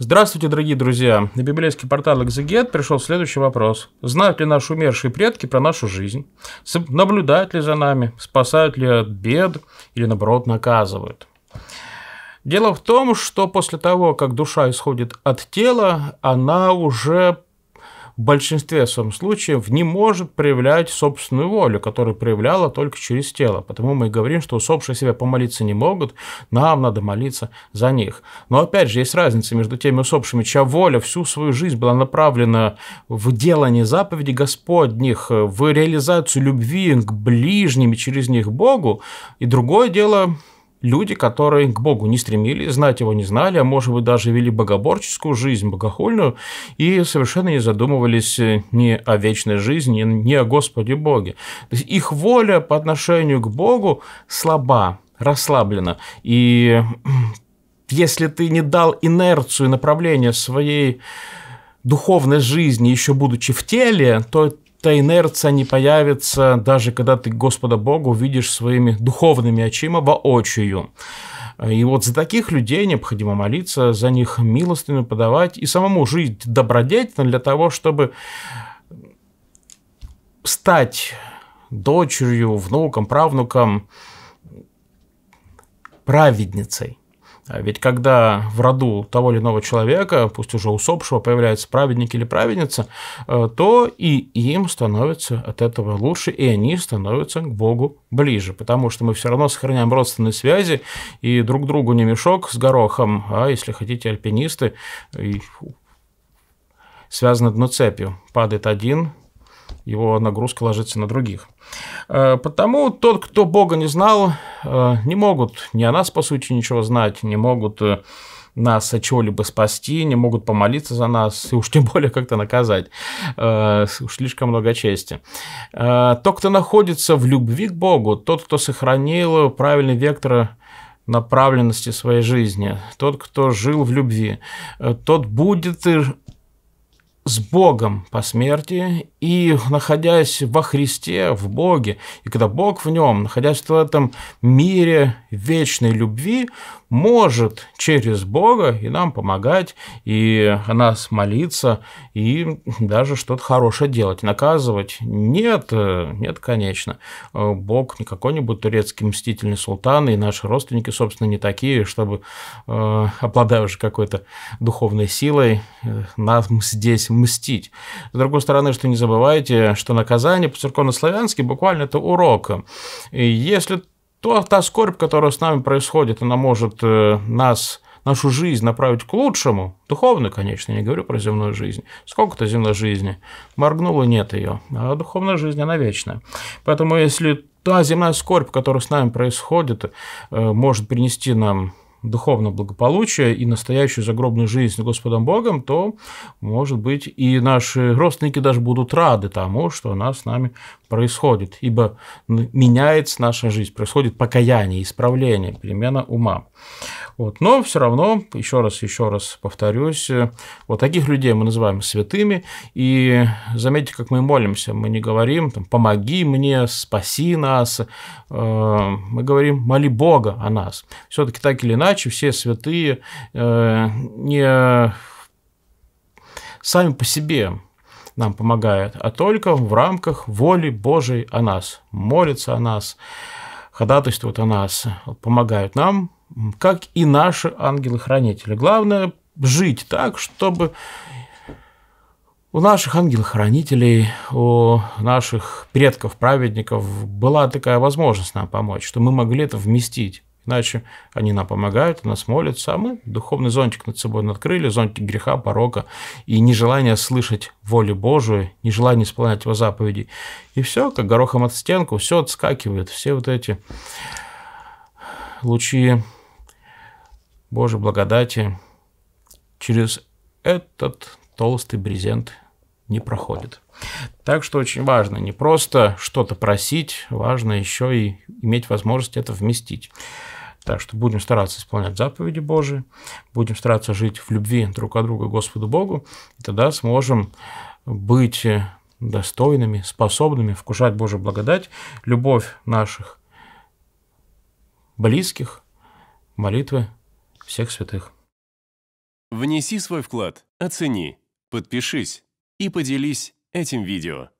Здравствуйте, дорогие друзья! На библейский портал Экзегет пришел следующий вопрос. Знают ли наши умершие предки про нашу жизнь? Наблюдают ли за нами? Спасают ли от бед? Или, наоборот, наказывают? Дело в том, что после того, как душа исходит от тела, она уже в большинстве своем случаев не может проявлять собственную волю, которую проявляла только через тело. Потому мы и говорим, что усопшие себя помолиться не могут, нам надо молиться за них. Но опять же, есть разница между теми усопшими, чья воля всю свою жизнь была направлена в делание заповедей Господних, в реализацию любви к ближним и через них Богу, и другое дело люди, которые к Богу не стремились, знать его не знали, а может быть даже вели богоборческую жизнь, богохульную, и совершенно не задумывались э, ни о вечной жизни, ни о Господе Боге. То есть их воля по отношению к Богу слаба, расслаблена. И э, если ты не дал инерцию направления своей духовной жизни, еще будучи в теле, то та инерция не появится, даже когда ты Господа Бога увидишь своими духовными очима воочию. И вот за таких людей необходимо молиться, за них милостыню подавать и самому жить добродетельно для того, чтобы стать дочерью, внуком, правнуком, праведницей. А ведь когда в роду того или иного человека, пусть уже усопшего, появляются праведники или праведница, э, то и им становится от этого лучше, и они становятся к Богу ближе, потому что мы все равно сохраняем родственные связи, и друг другу не мешок с горохом, а если хотите альпинисты, и... связаны одной цепью. Падает один, его нагрузка ложится на других. Э, потому тот, кто Бога не знал, э, не могут ни о нас, по сути, ничего знать, не могут э, нас от чего-либо спасти, не могут помолиться за нас, и уж тем более как-то наказать. Э, уж слишком много чести. Э, тот, кто находится в любви к Богу, тот, кто сохранил правильный вектор направленности своей жизни, тот, кто жил в любви, тот будет с Богом по смерти и находясь во Христе, в Боге, и когда Бог в нем, находясь в этом мире вечной любви, может через Бога и нам помогать, и о нас молиться, и даже что-то хорошее делать. Наказывать нет, э, нет, конечно. Э, Бог не какой-нибудь турецкий мстительный султан, и наши родственники, собственно, не такие, чтобы, э, обладая уже какой-то духовной силой, нам здесь мстить. С другой стороны, что не забывайте, что наказание по-церковно-славянски буквально это урок. И если то, та скорбь, которая с нами происходит, она может э, нас нашу жизнь направить к лучшему, духовную, конечно, не говорю про земную жизнь, сколько-то земной жизни, моргнула, нет ее, а духовная жизнь, она вечная. Поэтому если та земная скорбь, которая с нами происходит, э, может принести нам духовного благополучия и настоящую загробную жизнь с Господом Богом, то, может быть, и наши родственники даже будут рады тому, что она с нами происходит, ибо меняется наша жизнь, происходит покаяние, исправление, перемена ума. Вот. Но все равно, еще раз, еще раз повторюсь, э, вот таких людей мы называем святыми, и заметьте, как мы молимся, мы не говорим там, «помоги мне», «спаси нас», э, мы говорим «моли Бога о нас». все таки так или иначе, все святые э, не сами по себе нам помогает, а только в рамках воли Божией о нас, молится о нас, ходатайствует о нас, помогают нам, как и наши ангелы-хранители. Главное – жить так, чтобы у наших ангел-хранителей, у наших предков-праведников была такая возможность нам помочь, что мы могли это вместить. Иначе они нам помогают, у нас молятся, а мы духовный зонтик над собой открыли, зонтик греха, порока и нежелание слышать волю Божию, нежелание исполнять его заповеди. И все, как горохом от стенку, все отскакивает, все вот эти лучи Божьей благодати через этот толстый брезент не проходит. Так что очень важно не просто что-то просить, важно еще и иметь возможность это вместить. Так что будем стараться исполнять заповеди Божии, будем стараться жить в любви друг от друга Господу Богу, и тогда сможем быть достойными, способными вкушать Божью благодать, любовь наших близких, молитвы всех святых. Внеси свой вклад, оцени, подпишись и поделись этим видео.